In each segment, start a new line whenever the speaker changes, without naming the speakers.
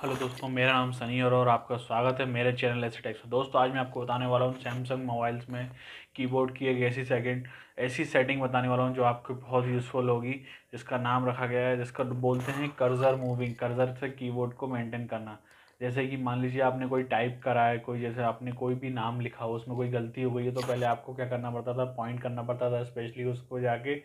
hello दोस्तों मेरा नाम सनी और और आपका स्वागत है मेरे चैनल ऐसे टेक्स दोस्तों आज मैं आपको बताने वाला हूँ सैमसंग मोबाइल्स में कीबोर्ड की एक ऐसी सेकंड ऐसी सेटिंग बताने वाला हूँ जो आपको बहुत यूज़फुल होगी जिसका नाम रखा गया है जिसका बोलते हैं कर्जर मूविंग कर्जर से कीबोर्ड को मेंटेन करना जैसे कि मान लीजिए आपने कोई टाइप करा है कोई जैसे आपने कोई भी नाम लिखा हो उसमें कोई गलती हो गई है तो पहले आपको क्या करना पड़ता था पॉइंट करना पड़ता था स्पेशली उसको जाके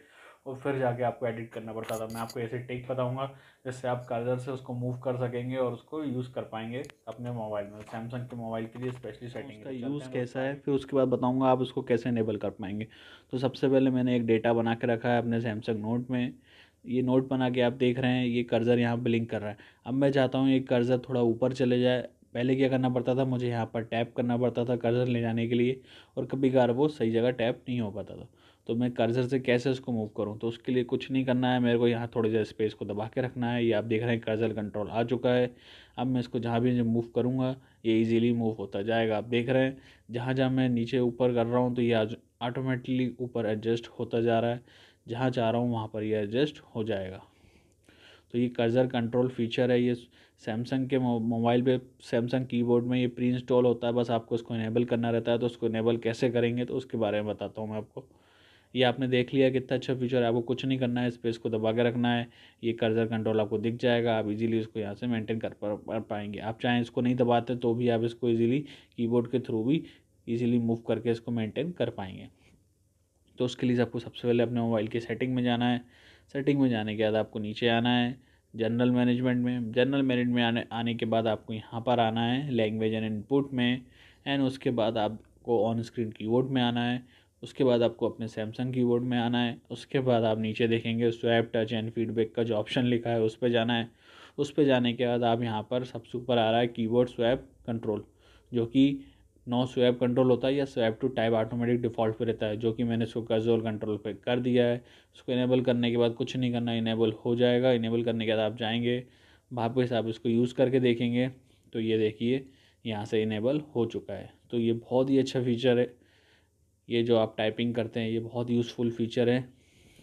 और फिर जाके आपको एडिट करना पड़ता था मैं आपको ऐसे टेक बताऊँगा जिससे आप कर्जर से उसको मूव कर सकेंगे और उसको यूज़ कर पाएंगे अपने मोबाइल में सैमसंग के मोबाइल के लिए स्पेशली सेटिंग का यूज़ कैसा है फिर उसके बाद बताऊँगा आप उसको कैसे इनेबल कर पाएंगे तो सबसे पहले मैंने एक डेटा बना के रखा है अपने सैमसंग नोट में ये नोट बना के आप देख रहे हैं ये कर्जर यहाँ ब्लिंक कर रहा है अब मैं चाहता हूँ ये कर्जर थोड़ा ऊपर चले जाए पहले क्या करना पड़ता था मुझे यहाँ पर टैप करना पड़ता था कर्जर ले जाने के लिए और कभी कार वो सही जगह टैप नहीं हो पाता था तो मैं कर्ज़र से कैसे उसको मूव करूँ तो उसके लिए कुछ नहीं करना है मेरे को यहाँ थोड़ी देर स्पेस को दबा के रखना है ये आप देख रहे हैं कर्ज़र कंट्रोल आ चुका है अब मैं इसको जहाँ भी मूव करूँगा ये इजीली मूव होता जाएगा आप देख रहे हैं जहाँ जहाँ मैं नीचे ऊपर कर रहा हूँ तो ये ऑटोमेटिकली ऊपर एडजस्ट होता जा रहा है जहाँ चाह रहा हूँ वहाँ पर यह एडजस्ट हो जाएगा तो ये कर्जर कंट्रोल फीचर है ये सैमसंग के मोबाइल पे सैमसंग कीबोर्ड में ये प्री इंस्टॉल होता है बस आपको इसको इनेबल करना रहता है तो उसको इनेबल कैसे करेंगे तो उसके बारे में बताता हूँ मैं आपको ये आपने देख लिया कितना अच्छा फीचर है आपको कुछ नहीं करना है स्पेस को दबा के रखना है ये कर्जर कंट्रोल आपको दिख जाएगा आप इजीली इसको यहाँ से मेंटेन कर पाएंगे आप चाहें इसको नहीं दबाते तो भी आप इसको इजीली कीबोर्ड के थ्रू भी इजीली मूव करके इसको मेंटेन कर पाएंगे तो उसके लिए आपको सबसे पहले अपने मोबाइल की सेटिंग में जाना है सेटिंग में जाने के बाद आपको नीचे आना है जनरल मैनेजमेंट में जनरल मैनेजमेंट में आने आने के बाद आपको यहाँ पर आना है लैंग्वेज एंड इनपुट में एंड उसके बाद आपको ऑन स्क्रीन कीबोर्ड में आना है उसके बाद आपको अपने सैमसंग कीबोर्ड में आना है उसके बाद आप नीचे देखेंगे स्वैप टच एंड फीडबैक का जो ऑप्शन लिखा है उस पर जाना है उस पर जाने के बाद आप यहाँ पर सबसे ऊपर आ रहा है कीबोर्ड स्वैप कंट्रोल जो कि नो स्वैप कंट्रोल होता है या swipe to type automatic default पे रहता है जो कि मैंने इसको कज़ोल कंट्रोल पे कर दिया है उसको इनेबल करने के बाद कुछ नहीं करना इनेबल हो जाएगा इनेबल करने के बाद आप जाएंगे वापस आप इसको यूज़ करके देखेंगे तो ये देखिए यहाँ से इनेबल हो चुका है तो ये बहुत ही अच्छा फीचर है ये जो आप टाइपिंग करते हैं ये बहुत यूज़फुल फ़ीचर है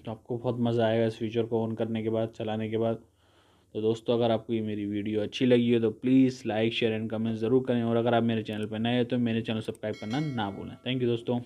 तो आपको बहुत मज़ा आएगा इस फीचर को ऑन करने के बाद चलाने के बाद तो दोस्तों अगर आपको ये मेरी वीडियो अच्छी लगी हो तो please like share and comment ज़रूर करें और अगर आप मेरे चैनल पर नए हैं तो मेरे चैनल सब्सक्राइब करना ना भूलें थैंक यू दोस्तों